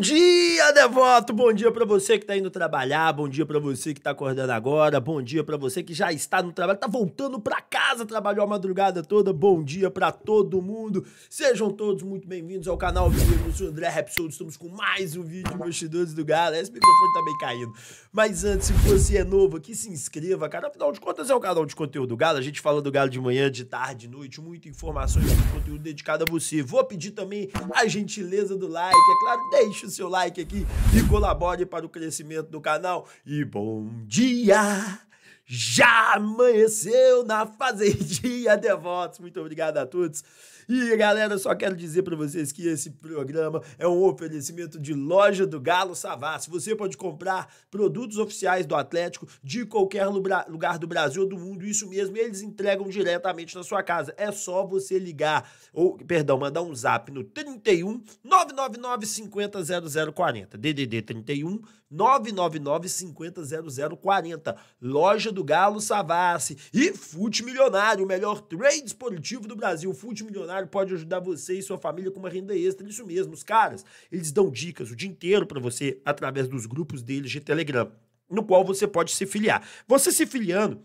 Gee. devoto! Bom dia para você que tá indo trabalhar, bom dia para você que tá acordando agora, bom dia para você que já está no trabalho, tá voltando para casa, trabalhou a madrugada toda. Bom dia para todo mundo. Sejam todos muito bem-vindos ao canal Vivo. Eu sou André Repsol, estamos com mais um vídeo investidores do Galo. Esse microfone tá bem caindo. Mas antes, se você é novo aqui, se inscreva, cara. Afinal de contas, é o canal de conteúdo do Galo. A gente fala do Galo de manhã, de tarde, de noite, muita informações, e conteúdo dedicado a você. Vou pedir também a gentileza do like, é claro, deixa o seu like aqui e colabore para o crescimento do canal. E bom dia! Já amanheceu na Fazendia Devotos. Muito obrigado a todos. E galera, só quero dizer para vocês que esse programa é um oferecimento de loja do Galo Savassi. Você pode comprar produtos oficiais do Atlético de qualquer lugar do Brasil ou do mundo. Isso mesmo, eles entregam diretamente na sua casa. É só você ligar ou, perdão, mandar um zap no 31 999 50 DDD 31 999 50 Loja do Galo Savassi e Fute Milionário, o melhor trade esportivo do Brasil. Fute Milionário Milionário pode ajudar você e sua família com uma renda extra. Isso mesmo, os caras, eles dão dicas o dia inteiro para você através dos grupos deles de Telegram, no qual você pode se filiar. Você se filiando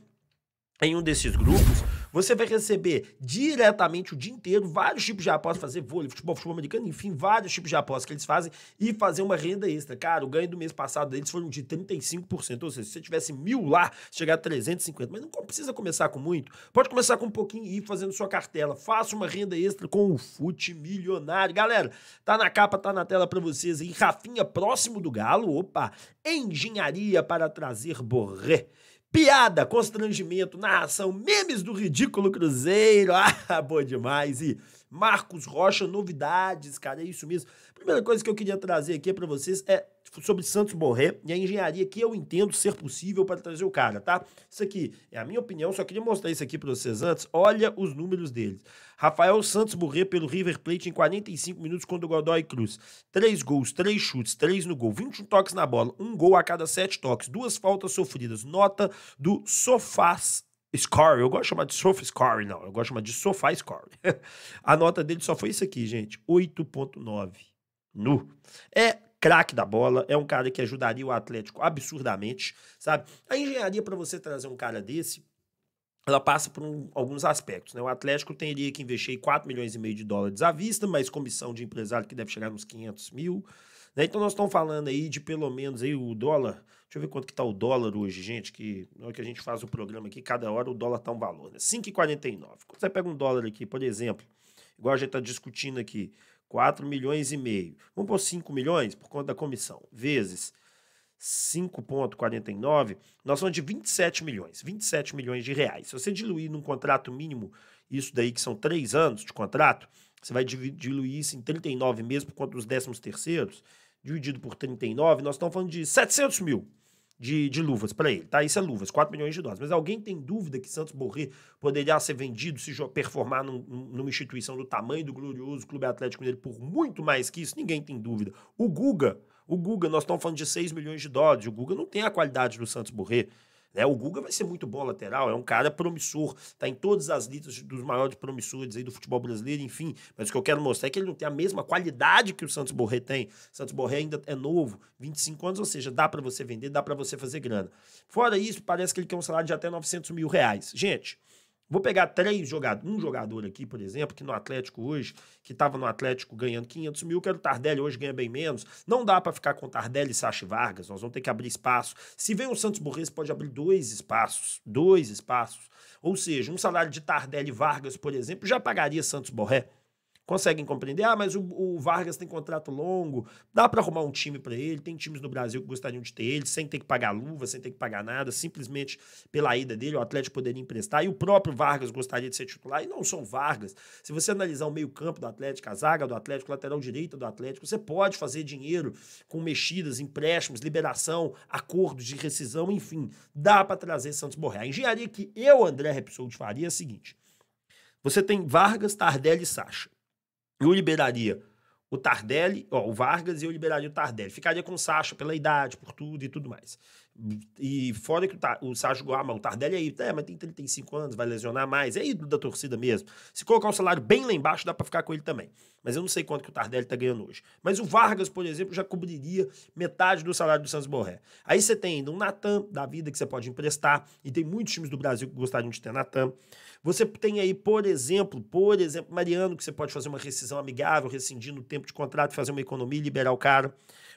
em um desses grupos, você vai receber diretamente o dia inteiro vários tipos de apostas, fazer vôlei, futebol, futebol americano, enfim, vários tipos de apostas que eles fazem e fazer uma renda extra. Cara, o ganho do mês passado deles foi de 35%. Ou seja, se você tivesse mil lá, chegar a 350. Mas não precisa começar com muito. Pode começar com um pouquinho e ir fazendo sua cartela. Faça uma renda extra com o Fute Milionário. Galera, tá na capa, tá na tela para vocês aí. Rafinha próximo do Galo. Opa! Engenharia para trazer Borré. Piada, constrangimento, narração, memes do ridículo Cruzeiro. Ah, boa demais. E Marcos Rocha, novidades, cara, é isso mesmo. Primeira coisa que eu queria trazer aqui para vocês é sobre Santos Borré e a engenharia que eu entendo ser possível para trazer o cara, tá? Isso aqui é a minha opinião, só queria mostrar isso aqui para vocês antes. Olha os números deles. Rafael Santos Borré pelo River Plate em 45 minutos contra o Godoy Cruz. Três gols, três chutes, três no gol, 21 toques na bola, um gol a cada sete toques, duas faltas sofridas. Nota do Sofás Score, eu gosto de chamar de sofa score, não. Eu gosto de chamar de sofá score. a nota dele só foi isso aqui, gente. 8.9. Nu. É craque da bola, é um cara que ajudaria o Atlético absurdamente, sabe? A engenharia para você trazer um cara desse, ela passa por um, alguns aspectos. Né? O Atlético teria que investir 4 milhões e meio de dólares à vista, mais comissão de empresário que deve chegar nos 500 mil. Né? Então nós estamos falando aí de pelo menos aí o dólar. Deixa eu ver quanto que está o dólar hoje, gente, que na é hora que a gente faz o programa aqui, cada hora o dólar está um valor. Né? 5,49. Quando você pega um dólar aqui, por exemplo, igual a gente está discutindo aqui, 4 milhões e meio. Vamos pôr 5 milhões por conta da comissão, vezes 5,49, nós somos de 27 milhões, 27 milhões de reais. Se você diluir num contrato mínimo, isso daí que são 3 anos de contrato, você vai diluir isso em 39 meses por conta dos décimos terceiros, dividido por 39, nós estamos falando de 700 mil de, de luvas para ele, tá? Isso é luvas, 4 milhões de dólares. Mas alguém tem dúvida que Santos Borré poderia ser vendido se performar num, numa instituição do tamanho do glorioso Clube Atlético dele por muito mais que isso? Ninguém tem dúvida. O Guga, o Guga, nós estamos falando de 6 milhões de dólares. O Guga não tem a qualidade do Santos Borré. Né? O Guga vai ser muito bom lateral, é um cara promissor, tá em todas as listas dos maiores promissores aí do futebol brasileiro, enfim. Mas o que eu quero mostrar é que ele não tem a mesma qualidade que o Santos Borré tem. O Santos Borré ainda é novo, 25 anos, ou seja, dá para você vender, dá para você fazer grana. Fora isso, parece que ele quer um salário de até 900 mil reais. Gente, Vou pegar três jogadores, um jogador aqui, por exemplo, que no Atlético hoje, que estava no Atlético ganhando 500 mil, quero Tardelli hoje ganha bem menos. Não dá para ficar com Tardelli e Sachi Vargas, nós vamos ter que abrir espaço. Se vem o Santos Borges, pode abrir dois espaços, dois espaços. Ou seja, um salário de Tardelli e Vargas, por exemplo, já pagaria Santos Borré conseguem compreender. Ah, mas o, o Vargas tem contrato longo, dá para arrumar um time para ele. Tem times no Brasil que gostariam de ter ele, sem ter que pagar luva, sem ter que pagar nada, simplesmente pela ida dele, o Atlético poderia emprestar. E o próprio Vargas gostaria de ser titular. E não são Vargas. Se você analisar o meio-campo do Atlético, a zaga do Atlético, lateral direita do Atlético, você pode fazer dinheiro com mexidas, empréstimos, liberação, acordos de rescisão, enfim. Dá para trazer Santos Borré. A engenharia que eu, André te faria é a seguinte. Você tem Vargas, Tardelli e Sacha e o liberaria o Tardelli, ó, o Vargas e eu liberaria o Tardelli. Ficaria com o Sacha pela idade, por tudo e tudo mais. E fora que o, o Sacha ah, mas o Tardelli aí, é, é, mas tem 35 anos, vai lesionar mais, é ídolo da torcida mesmo. Se colocar um salário bem lá embaixo, dá para ficar com ele também. Mas eu não sei quanto que o Tardelli tá ganhando hoje. Mas o Vargas, por exemplo, já cobriria metade do salário do Santos Borré. Aí você tem ainda um Natan da vida que você pode emprestar, e tem muitos times do Brasil que gostariam de ter Natan. Você tem aí, por exemplo, por exemplo, Mariano, que você pode fazer uma rescisão amigável, rescindindo o tempo tempo de contrato, fazer uma economia e liberar o cara.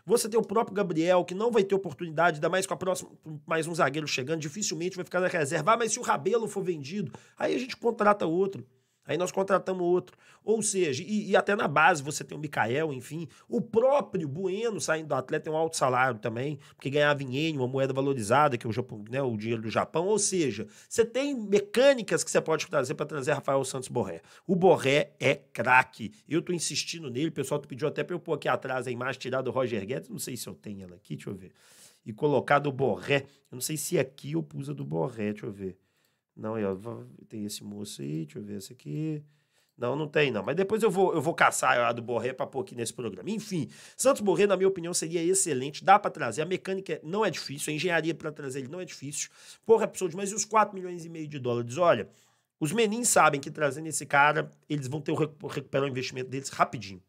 Você tem o próprio Gabriel, que não vai ter oportunidade, ainda mais com a próxima, mais um zagueiro chegando, dificilmente vai ficar na reserva. Ah, mas se o Rabelo for vendido, aí a gente contrata outro. Aí nós contratamos outro. Ou seja, e, e, até na base você tem o Mikael, enfim. O próprio Bueno saindo do atleta tem um alto salário também, porque ganhava em uma moeda valorizada, que é o, Japão, né, o dinheiro do Japão. Ou seja, você tem mecânicas que você pode trazer para trazer Rafael Santos Borré. O Borré é craque. Eu estou insistindo nele, o pessoal pediu até para eu pôr aqui atrás a imagem tirada do Roger Guedes. Não sei se eu tenho ela aqui, deixa eu ver. E colocar do Borré. Eu não sei se é aqui eu pus a do Borré, deixa eu ver. Não, eu, tem esse moço aí, deixa eu ver esse aqui. Não, não tem, não. Mas depois eu vou, eu vou caçar a do Borré para pôr aqui nesse programa. Enfim, Santos Borré, na minha opinião, seria excelente. Dá para trazer. A mecânica não é difícil, a engenharia para trazer ele não é difícil. Porra, absurdo, mas e os 4 milhões e meio de dólares? Olha, os meninos sabem que trazendo esse cara, eles vão ter o recuperar o investimento deles rapidinho.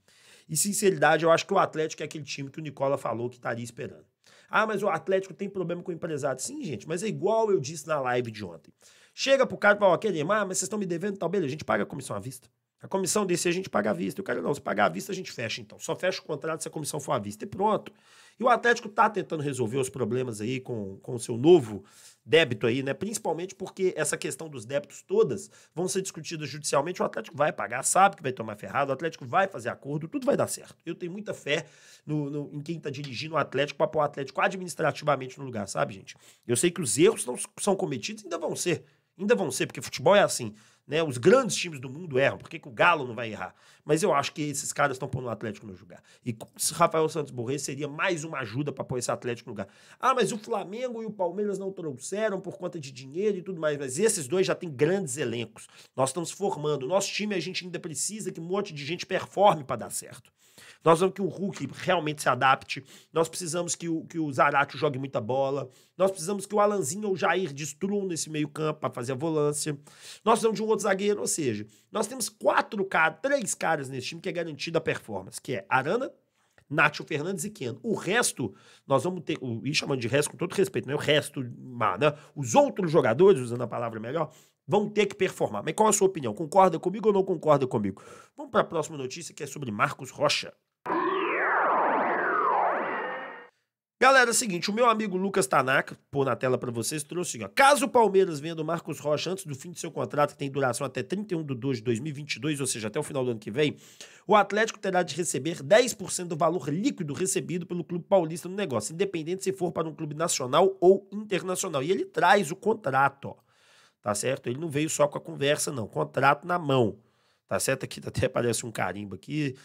E sinceridade, eu acho que o Atlético é aquele time que o Nicola falou que estaria tá esperando. Ah, mas o Atlético tem problema com o empresário. Sim, gente, mas é igual eu disse na live de ontem. Chega pro cara e fala, ó, querido, mas vocês estão me devendo tal, beleza, a gente paga a comissão à vista. A comissão desse a gente paga à vista. E o cara, não, se pagar à vista, a gente fecha então. Só fecha o contrato se a comissão for à vista. E pronto. E o Atlético tá tentando resolver os problemas aí com, com o seu novo débito aí, né? Principalmente porque essa questão dos débitos todas vão ser discutidas judicialmente. O Atlético vai pagar, sabe que vai tomar ferrado, o Atlético vai fazer acordo, tudo vai dar certo. Eu tenho muita fé no, no em quem tá dirigindo o Atlético para pôr o Atlético administrativamente no lugar, sabe, gente? Eu sei que os erros não, são cometidos ainda vão ser. Ainda vão ser, porque futebol é assim. Né? Os grandes times do mundo erram. Por que, que o Galo não vai errar? Mas eu acho que esses caras estão pondo o Atlético no lugar. E se Rafael Santos morrer, seria mais uma ajuda para pôr esse Atlético no lugar. Ah, mas o Flamengo e o Palmeiras não trouxeram por conta de dinheiro e tudo mais. Mas esses dois já têm grandes elencos. Nós estamos formando. Nosso time, a gente ainda precisa que um monte de gente performe para dar certo. Nós vamos que o Hulk realmente se adapte. Nós precisamos que o, que o Zarate jogue muita bola. Nós precisamos que o Alanzinho ou o Jair destruam nesse meio campo para fazer a volância. Nós precisamos de um outro zagueiro, ou seja, nós temos quatro caras, três caras nesse time que é garantida a performance, que é Arana, Nacho Fernandes e Keno. O resto, nós vamos ter, e chamando de resto com todo respeito, né? o resto, né? os outros jogadores, usando a palavra melhor, vão ter que performar. Mas qual é a sua opinião? Concorda comigo ou não concorda comigo? Vamos para a próxima notícia que é sobre Marcos Rocha. Galera, é o seguinte, o meu amigo Lucas Tanaka, pôr na tela para vocês, trouxe ó. Caso o Palmeiras venda o Marcos Rocha antes do fim de seu contrato, que tem duração até 31 de 2 de 2022, ou seja, até o final do ano que vem, o Atlético terá de receber 10% do valor líquido recebido pelo Clube Paulista no negócio, independente se for para um clube nacional ou internacional. E ele traz o contrato, ó, tá certo? Ele não veio só com a conversa, não. Contrato na mão, tá certo? Aqui até aparece um carimbo aqui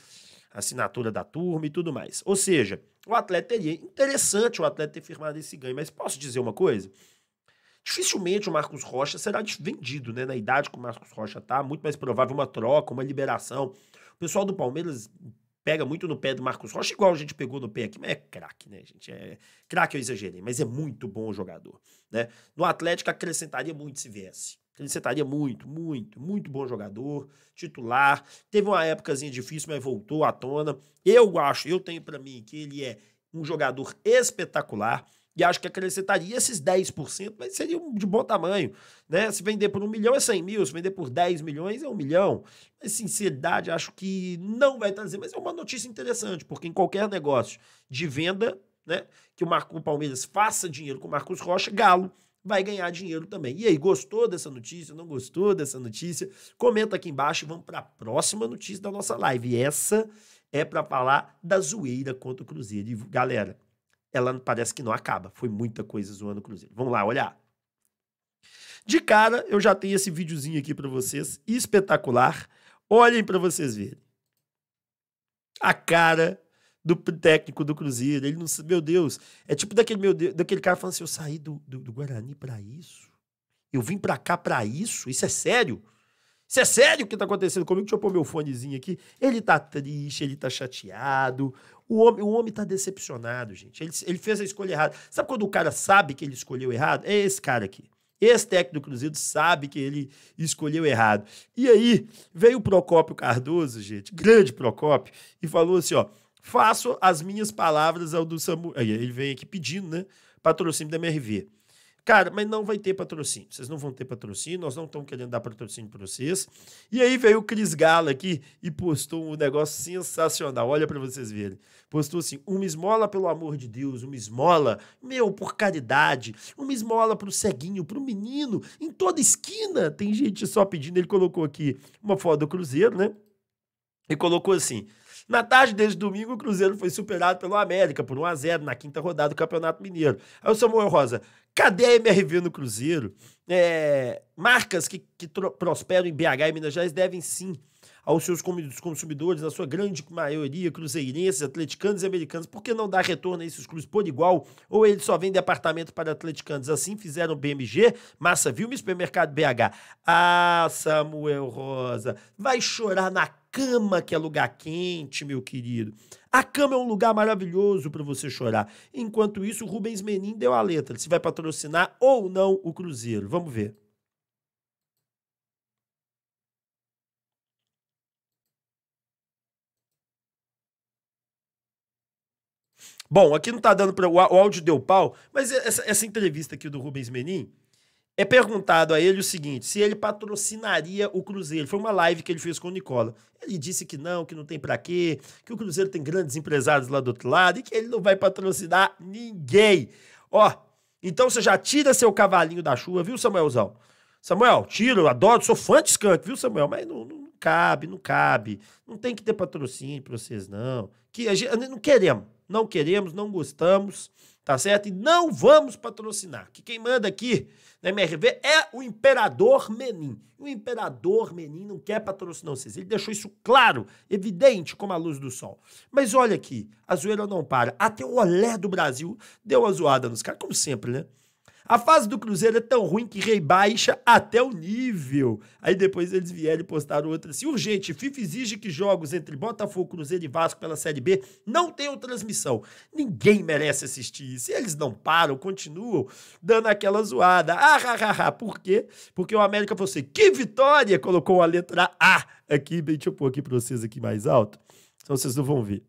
assinatura da turma e tudo mais. Ou seja, o atleta teria. É interessante o atleta ter firmado esse ganho, mas posso dizer uma coisa? Dificilmente o Marcos Rocha será vendido, né? Na idade que o Marcos Rocha tá, muito mais provável uma troca, uma liberação. O pessoal do Palmeiras pega muito no pé do Marcos Rocha, igual a gente pegou no pé aqui, mas é craque, né, gente? É, craque eu exagerei, mas é muito bom o jogador, né? No Atlético acrescentaria muito se viesse. Ele muito, muito, muito bom jogador, titular. Teve uma épocazinha difícil, mas voltou à tona. Eu acho, eu tenho para mim que ele é um jogador espetacular e acho que acrescentaria esses 10%, mas seria de bom tamanho, né? Se vender por um milhão é 100 mil, se vender por 10 milhões é um milhão. Mas sinceridade, acho que não vai trazer, mas é uma notícia interessante, porque em qualquer negócio de venda, né, que o, Marco, o Palmeiras faça dinheiro com o Marcos Rocha, galo vai ganhar dinheiro também. E aí, gostou dessa notícia? Não gostou dessa notícia? Comenta aqui embaixo. Vamos para a próxima notícia da nossa live. E essa é para falar da zoeira contra o Cruzeiro. E, galera, ela parece que não acaba. Foi muita coisa zoando o Cruzeiro. Vamos lá, olhar. De cara, eu já tenho esse videozinho aqui para vocês, espetacular. Olhem para vocês verem. A cara do técnico do Cruzeiro. Ele não Meu Deus. É tipo daquele, meu Deus, daquele cara falando assim: eu saí do, do, do Guarani para isso? Eu vim para cá para isso? Isso é sério? Isso é sério o que tá acontecendo comigo? Deixa eu pôr meu fonezinho aqui. Ele tá triste, ele tá chateado. O homem, o homem tá decepcionado, gente. Ele, ele fez a escolha errada. Sabe quando o cara sabe que ele escolheu errado? É esse cara aqui. Esse técnico do Cruzeiro sabe que ele escolheu errado. E aí, veio o Procópio Cardoso, gente, grande Procópio, e falou assim: ó, faço as minhas palavras ao do Samuel. Ele vem aqui pedindo, né? Patrocínio da MRV. Cara, mas não vai ter patrocínio. Vocês não vão ter patrocínio, nós não estamos querendo dar patrocínio para vocês. E aí veio o Cris Gala aqui e postou um negócio sensacional. Olha para vocês verem. Postou assim: uma esmola pelo amor de Deus, uma esmola, meu, por caridade, uma esmola para o ceguinho, para o menino. Em toda esquina tem gente só pedindo. Ele colocou aqui uma foto do Cruzeiro, né? E colocou assim: na tarde desde domingo, o Cruzeiro foi superado pelo América por 1 a 0 na quinta rodada do Campeonato Mineiro. Aí o Samuel Rosa, cadê a MRV no Cruzeiro? É, marcas que, que prosperam em BH e Minas Gerais devem sim aos seus consumidores, na sua grande maioria, cruzeirenses, atleticanos e americanos, por que não dar retorno a esses clubes por igual? Ou eles só vendem apartamento para atleticanos? Assim fizeram BMG, Massa Vilma e Supermercado BH. Ah, Samuel Rosa, vai chorar na cama que é lugar quente, meu querido. A cama é um lugar maravilhoso para você chorar. Enquanto isso, o Rubens Menin deu a letra. Se vai patrocinar ou não o Cruzeiro. Vamos ver. Bom, aqui não está dando para. O áudio deu pau, mas é, essa, essa entrevista aqui do Rubens Menin é perguntado a ele o seguinte: se ele patrocinaria o Cruzeiro. Foi uma live que ele fez com o Nicola. Ele disse que não, que não tem para quê, que o Cruzeiro tem grandes empresários lá do outro lado e que ele não vai patrocinar ninguém. Ó, então você já tira seu cavalinho da chuva, viu, Samuelzão? Samuel, tiro, adoro, sou fã de skunk, viu, Samuel? Mas não, não, cabe, não cabe. Não tem que ter patrocínio pra vocês, não. Que, gente, não queremos, não queremos, não gostamos tá certo? E não vamos patrocinar, que quem manda aqui na MRV é o Imperador Menin. O Imperador Menin não quer patrocinar vocês, ele deixou isso claro, evidente como a luz do sol. Mas olha aqui, a zoeira não para, até o olé do Brasil deu uma zoada nos caras, como sempre, né? A fase do Cruzeiro é tão ruim que rebaixa até o nível. Aí depois eles vieram e postaram outra assim. Urgente, FIFA exige que jogos entre Botafogo, Cruzeiro e Vasco pela Série B não tenham transmissão. Ninguém merece assistir isso. E eles não param, continuam dando aquela zoada. Ah, ha, ha, ha. Por quê? Porque o América falou assim, que vitória! Colocou a letra A aqui. Deixa eu pôr aqui pra vocês aqui mais alto. Então vocês não vão ver.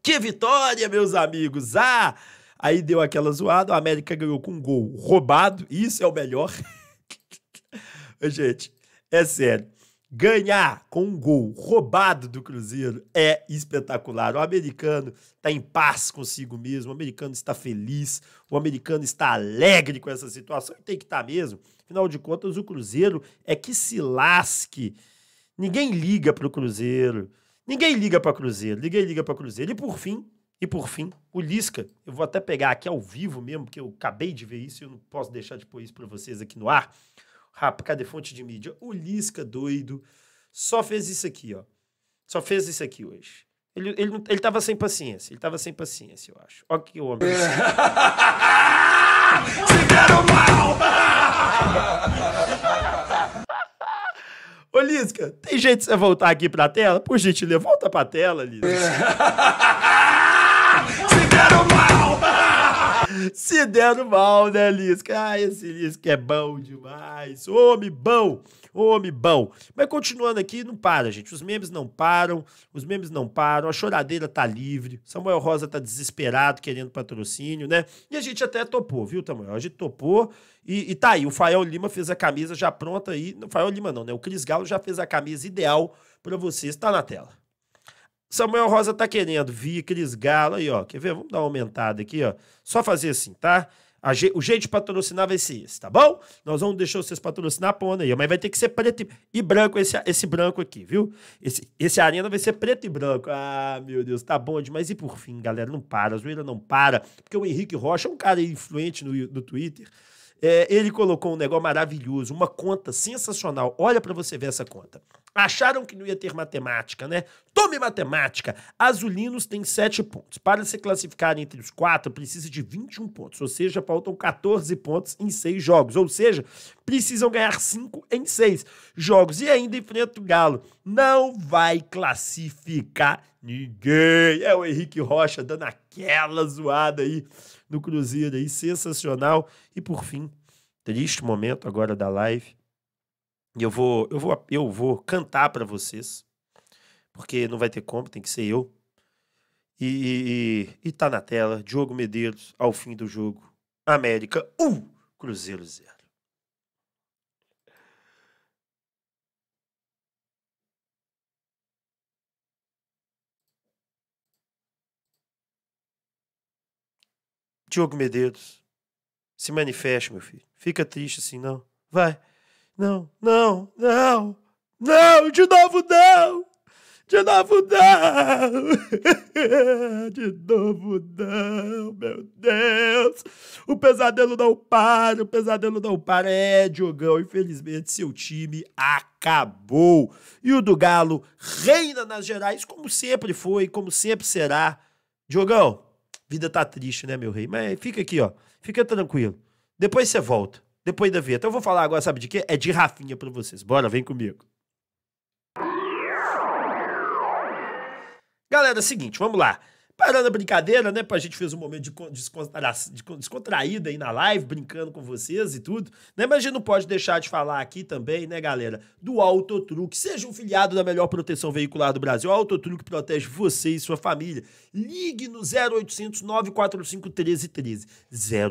Que vitória, meus amigos! Ah! Aí deu aquela zoada, a América ganhou com um gol roubado, isso é o melhor. Gente, é sério. Ganhar com um gol roubado do Cruzeiro é espetacular. O americano está em paz consigo mesmo, o americano está feliz, o americano está alegre com essa situação tem que estar tá mesmo. Afinal de contas, o Cruzeiro é que se lasque. Ninguém liga para o Cruzeiro. Ninguém liga para o Cruzeiro. Ninguém liga para o Cruzeiro. E por fim, e por fim, o Lisca. Eu vou até pegar aqui ao vivo mesmo, porque eu acabei de ver isso e eu não posso deixar de pôr isso para vocês aqui no ar. Rapa, cadê fonte de mídia? O Lisca doido só fez isso aqui, ó. Só fez isso aqui hoje. Ele, ele, ele tava sem paciência, ele tava sem paciência, eu acho. Olha que homem. Se deram mal! Ô, Lisca, tem jeito de você voltar aqui pra tela? Por gentileza, volta pra tela, Lisca. Se deram mal! Se deram mal, né, Lisca? Ah, esse Lisca é bom demais. Homem bom! Homem bom! Mas continuando aqui, não para, gente. Os memes não param, os memes não param, a choradeira tá livre, Samuel Rosa tá desesperado querendo patrocínio, né? E a gente até topou, viu, Samuel? A gente topou e, e tá aí. O Fael Lima fez a camisa já pronta aí. Não, Fael Lima não, né? O Cris Galo já fez a camisa ideal para vocês. Tá na tela. Samuel Rosa tá querendo vir, Cris Galo aí, ó. Quer ver? Vamos dar uma aumentada aqui, ó. Só fazer assim, tá? Je... o jeito de patrocinar vai ser esse, tá bom? Nós vamos deixar vocês patrocinar a aí, mas vai ter que ser preto e, e branco esse, esse branco aqui, viu? Esse, esse arena vai ser preto e branco. Ah, meu Deus, tá bom demais. E por fim, galera, não para, a zoeira não para, porque o Henrique Rocha é um cara influente no, no Twitter. É, ele colocou um negócio maravilhoso, uma conta sensacional. Olha para você ver essa conta. Acharam que não ia ter matemática, né? Tome matemática. Azulinos tem 7 pontos. Para se classificar entre os quatro, precisa de 21 pontos. Ou seja, faltam 14 pontos em 6 jogos. Ou seja, precisam ganhar 5 em 6 jogos. E ainda enfrenta o Galo. Não vai classificar ninguém. É o Henrique Rocha dando aquela zoada aí do Cruzeiro aí, sensacional. E por fim, triste momento agora da live. eu vou, eu vou, eu vou cantar para vocês, porque não vai ter como, tem que ser eu. E, e, e, tá na tela, Diogo Medeiros, ao fim do jogo. América 1, um, Cruzeiro 0. Diogo Medeiros, se manifeste, meu filho. Fica triste assim, não. Vai. Não, não, não, não, de novo não. De novo não! De novo não, meu Deus! O pesadelo não para, o pesadelo não para. É, Diogão, infelizmente seu time acabou. E o do Galo reina nas gerais, como sempre foi, como sempre será. Diogão, Vida tá triste, né, meu rei? Mas fica aqui, ó. Fica tranquilo. Depois você volta. Depois da vinheta. Eu vou falar agora, sabe de quê? É de Rafinha pra vocês. Bora, vem comigo. Galera, é o seguinte, vamos lá. Parando a brincadeira, né? Pra gente fez um momento de descontraída aí na live, brincando com vocês e tudo. Né? Mas a gente não pode deixar de falar aqui também, né, galera, do Autotruque. Seja um filiado da melhor proteção veicular do Brasil. O Autotruque protege você e sua família. Ligue no 0800 945 1313.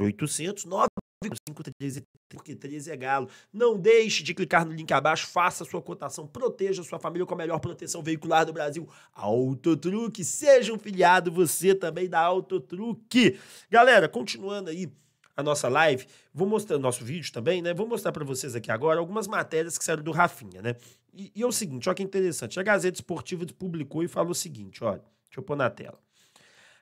0800 9 513 porque 13 é galo. Não deixe de clicar no link abaixo, faça sua cotação, proteja sua família com a melhor proteção veicular do Brasil. Autotruque, seja um filiado você também da Autotruque. Galera, continuando aí a nossa live, vou mostrar nosso vídeo também, né? Vou mostrar para vocês aqui agora algumas matérias que saíram do Rafinha, né? E, e é o seguinte, olha que interessante. A Gazeta Esportiva publicou e falou o seguinte, olha, deixa eu pôr na tela.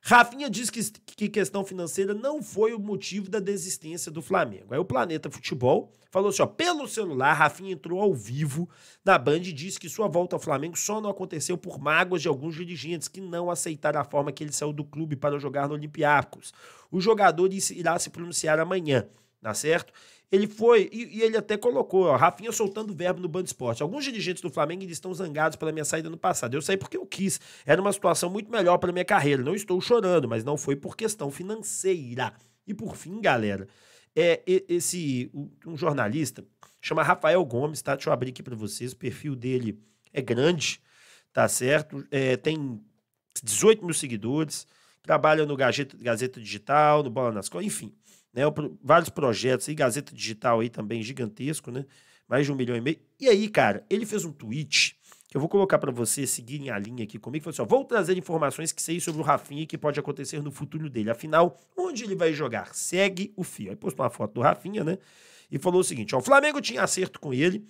Rafinha diz que, que questão financeira não foi o motivo da desistência do Flamengo. Aí o Planeta Futebol falou assim: ó, pelo celular, Rafinha entrou ao vivo na Band e disse que sua volta ao Flamengo só não aconteceu por mágoas de alguns dirigentes que não aceitaram a forma que ele saiu do clube para jogar no Olympiacos. O jogador irá se pronunciar amanhã, tá certo? Ele foi, e, e ele até colocou, ó, Rafinha soltando verbo no Bando Esporte. Alguns dirigentes do Flamengo estão zangados pela minha saída no passado. Eu saí porque eu quis. Era uma situação muito melhor para minha carreira. Não estou chorando, mas não foi por questão financeira. E por fim, galera, é esse um jornalista chama Rafael Gomes, tá? Deixa eu abrir aqui para vocês. O perfil dele é grande, tá certo? É, tem 18 mil seguidores, trabalha no Gazeta, Gazeta Digital, no Bola nas Costas, enfim né? Vários projetos, e Gazeta Digital aí também, gigantesco, né? Mais de um milhão e meio. E aí, cara, ele fez um tweet que eu vou colocar para vocês seguirem a linha aqui comigo. Falou assim, ó, vou trazer informações que sei sobre o Rafinha e que pode acontecer no futuro dele. Afinal, onde ele vai jogar? Segue o fio. Aí postou uma foto do Rafinha, né? E falou o seguinte, ó, o Flamengo tinha acerto com ele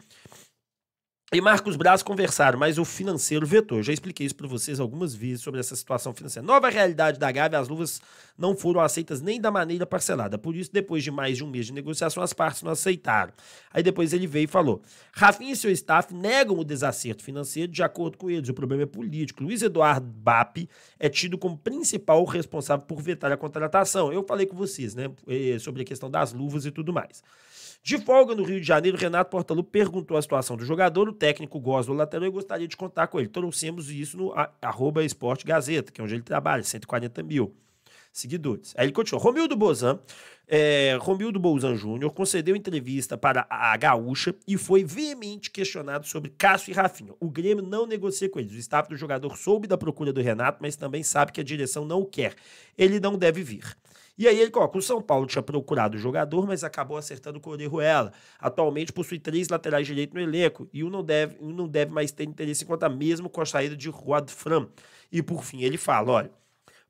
e Marcos Braz conversaram, mas o financeiro vetou. Eu já expliquei isso para vocês algumas vezes sobre essa situação financeira. Nova realidade da Gávea, as luvas não foram aceitas nem da maneira parcelada. Por isso, depois de mais de um mês de negociação, as partes não aceitaram. Aí depois ele veio e falou: Rafinha e seu staff negam o desacerto financeiro de acordo com eles. O problema é político. Luiz Eduardo BAP é tido como principal responsável por vetar a contratação. Eu falei com vocês, né, eh, sobre a questão das luvas e tudo mais. De folga no Rio de Janeiro, Renato Portalu perguntou a situação do jogador técnico gosta do lateral e gostaria de contar com ele. Trouxemos isso no arroba Esporte Gazeta, que é onde ele trabalha, 140 mil seguidores. Aí ele continua. Romildo Bozan, é, Romildo Bozan Júnior concedeu entrevista para a Gaúcha e foi veemente questionado sobre Cássio e Rafinha. O Grêmio não negocia com eles. O staff do jogador soube da procura do Renato, mas também sabe que a direção não o quer. Ele não deve vir. E aí ele coloca: o São Paulo tinha procurado o jogador, mas acabou acertando com o Orejuela. Atualmente possui três laterais direitos no elenco e um não deve, um não deve mais ter interesse em conta mesmo com a saída de Juan Fran. E por fim, ele fala: olha.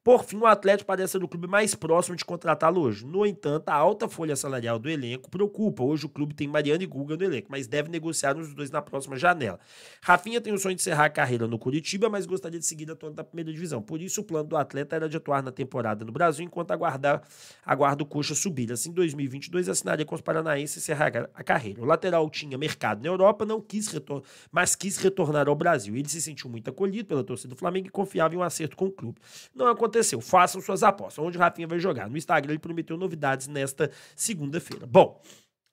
Por fim, o Atlético parece ser o clube mais próximo de contratá-lo hoje. No entanto, a alta folha salarial do elenco preocupa. Hoje o clube tem Mariano e Guga no elenco, mas deve negociar os dois na próxima janela. Rafinha tem o sonho de encerrar a carreira no Curitiba, mas gostaria de seguir atuando na primeira divisão. Por isso, o plano do atleta era de atuar na temporada no Brasil, enquanto aguardar, aguarda o Coxa subir. Assim, em 2022, assinaria com os paranaenses e encerrar a carreira. O lateral tinha mercado na Europa, não quis retornar, mas quis retornar ao Brasil. Ele se sentiu muito acolhido pela torcida do Flamengo e confiava em um acerto com o clube. Não aconteceu aconteceu. Façam suas apostas. Onde o Rafinha vai jogar? No Instagram ele prometeu novidades nesta segunda-feira. Bom,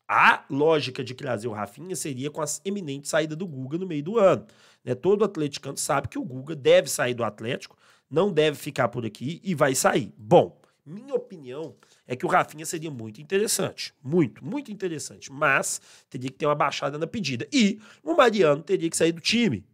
a lógica de trazer o Rafinha seria com a eminente saída do Guga no meio do ano. Né? Todo atleticano sabe que o Guga deve sair do Atlético, não deve ficar por aqui e vai sair. Bom, minha opinião é que o Rafinha seria muito interessante. Muito, muito interessante. Mas teria que ter uma baixada na pedida. E o Mariano teria que sair do time.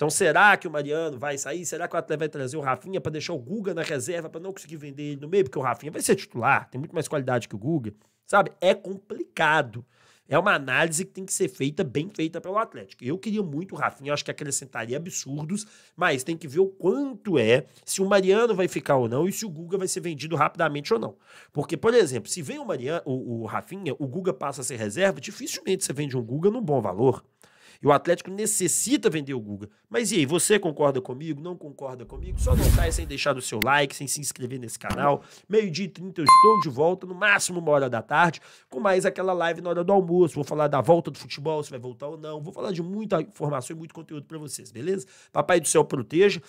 Então, será que o Mariano vai sair? Será que o Atlético vai trazer o Rafinha para deixar o Guga na reserva, para não conseguir vender ele no meio? Porque o Rafinha vai ser titular, tem muito mais qualidade que o Guga. Sabe? É complicado. É uma análise que tem que ser feita, bem feita pelo Atlético. Eu queria muito o Rafinha, acho que acrescentaria absurdos, mas tem que ver o quanto é, se o Mariano vai ficar ou não e se o Guga vai ser vendido rapidamente ou não. Porque, por exemplo, se vem o Mariano, o, o Rafinha, o Guga passa a ser reserva, dificilmente você vende um Guga num bom valor. E o Atlético necessita vender o Guga. Mas e aí, você concorda comigo? Não concorda comigo? Só não cai sem deixar o seu like, sem se inscrever nesse canal. Meio-dia e 30 eu estou de volta, no máximo uma hora da tarde, com mais aquela live na hora do almoço. Vou falar da volta do futebol, se vai voltar ou não. Vou falar de muita informação e muito conteúdo para vocês, beleza? Papai do céu proteja,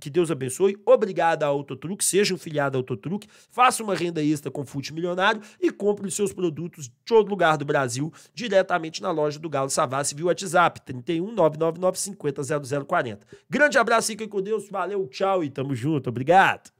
que Deus abençoe. Obrigado a Autotruque, seja um filiado a Autotruque, faça uma renda extra com Fute Milionário e compre os seus produtos de todo lugar do Brasil diretamente na loja do Galo Savassi, viu? WhatsApp, 31 999 50 0040. Grande abraço, fiquem com Deus, valeu, tchau e tamo junto, obrigado.